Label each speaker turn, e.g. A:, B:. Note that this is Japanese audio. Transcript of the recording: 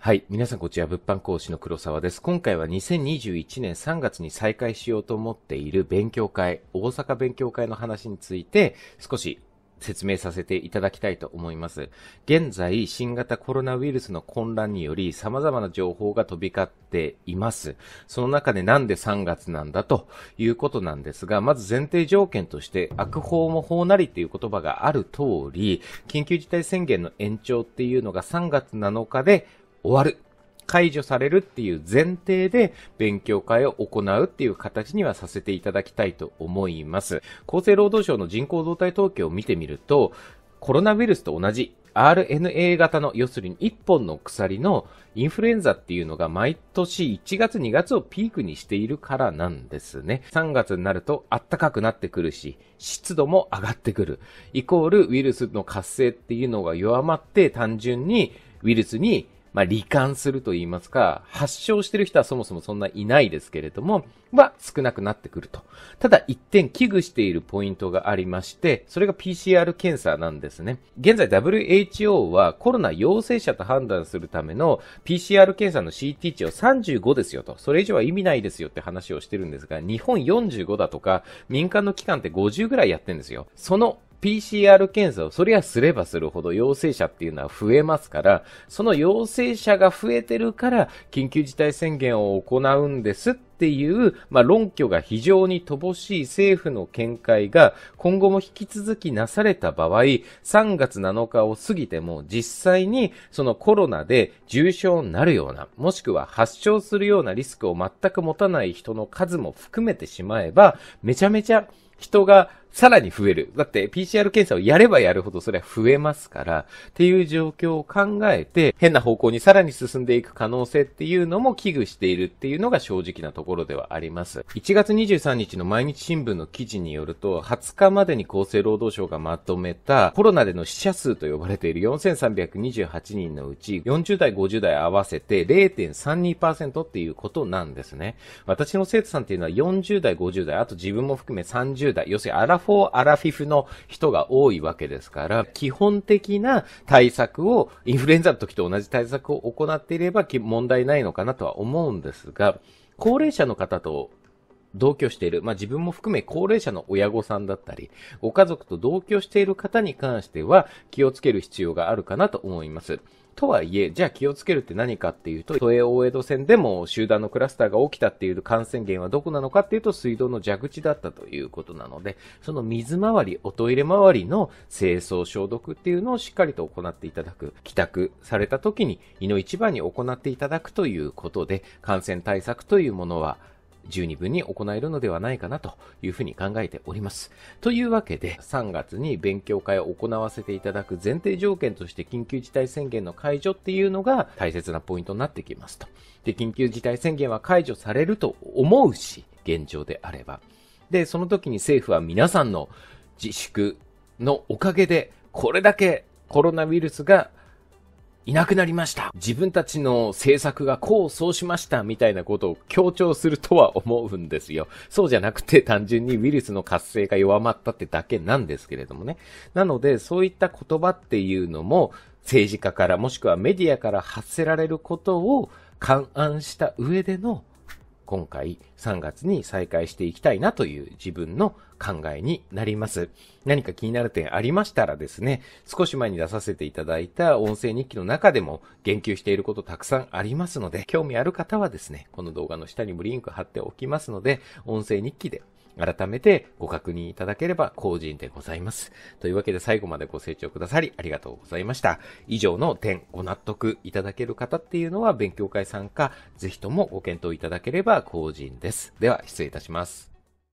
A: はい。皆さん、こちら、物販講師の黒沢です。今回は2021年3月に再開しようと思っている勉強会、大阪勉強会の話について、少し説明させていただきたいと思います。現在、新型コロナウイルスの混乱により様々な情報が飛び交っています。その中でなんで3月なんだということなんですが、まず前提条件として悪法も法なりという言葉がある通り、緊急事態宣言の延長っていうのが3月7日で終わる。解除されるっていう前提で勉強会を行うっていう形にはさせていただきたいと思います。厚生労働省の人口動態統計を見てみると、コロナウイルスと同じ RNA 型の、要するに1本の鎖のインフルエンザっていうのが毎年1月2月をピークにしているからなんですね。3月になると暖かくなってくるし、湿度も上がってくる。イコールウイルスの活性っていうのが弱まって単純にウイルスにまあ、罹患すると言いますか、発症してる人はそもそもそんないないですけれども、は少なくなってくると。ただ一点危惧しているポイントがありまして、それが PCR 検査なんですね。現在 WHO はコロナ陽性者と判断するための PCR 検査の CT 値を35ですよと。それ以上は意味ないですよって話をしてるんですが、日本45だとか、民間の機関って50ぐらいやってんですよ。その PCR 検査をそりゃすればするほど陽性者っていうのは増えますから、その陽性者が増えてるから、緊急事態宣言を行うんですっていう、まあ、論拠が非常に乏しい政府の見解が今後も引き続きなされた場合、3月7日を過ぎても実際にそのコロナで重症になるような、もしくは発症するようなリスクを全く持たない人の数も含めてしまえば、めちゃめちゃ人がさらに増える。だって PCR 検査をやればやるほどそれは増えますから、っていう状況を考えて、変な方向にさらに進んでいく可能性っていうのも危惧しているっていうのが正直なところではあります。1月23日の毎日新聞の記事によると、20日までに厚生労働省がまとめたコロナでの死者数と呼ばれている4328人のうち、40代、50代合わせて0.32%っていうことなんですね。私の生徒さんっていうのは40代、50代、あと自分も含め30代、要するにアラフォー、アラフィフの人が多いわけですから、基本的な対策を、インフルエンザの時と同じ対策を行っていれば問題ないのかなとは思うんですが、高齢者の方と同居している、まあ、自分も含め高齢者の親御さんだったり、ご家族と同居している方に関しては気をつける必要があるかなと思います。とはいえ、じゃあ気をつけるって何かっていうと、都営大江戸線でも集団のクラスターが起きたっていう感染源はどこなのかっていうと、水道の蛇口だったということなので、その水回り、おトイレ回りの清掃消毒っていうのをしっかりと行っていただく。帰宅された時に、胃の一番に行っていただくということで、感染対策というものは、十二分に行えるのではないかなというふうに考えております。というわけで、3月に勉強会を行わせていただく前提条件として緊急事態宣言の解除っていうのが大切なポイントになってきますと。で、緊急事態宣言は解除されると思うし、現状であれば。で、その時に政府は皆さんの自粛のおかげで、これだけコロナウイルスがいなくなりました。自分たちの政策がこうそうしましたみたいなことを強調するとは思うんですよ。そうじゃなくて単純にウイルスの活性が弱まったってだけなんですけれどもね。なので、そういった言葉っていうのも政治家からもしくはメディアから発せられることを勘案した上での今回3月に再開していきたいなという自分の考えになります。何か気になる点ありましたらですね、少し前に出させていただいた音声日記の中でも言及していることたくさんありますので、興味ある方はですね、この動画の下にもリンク貼っておきますので、音声日記で改めてご確認いただければ幸人でございます。というわけで最後までご清聴くださりありがとうございました。以上の点ご納得いただける方っていうのは勉強会参加、ぜひともご検討いただければ幸人です。では失礼いたします。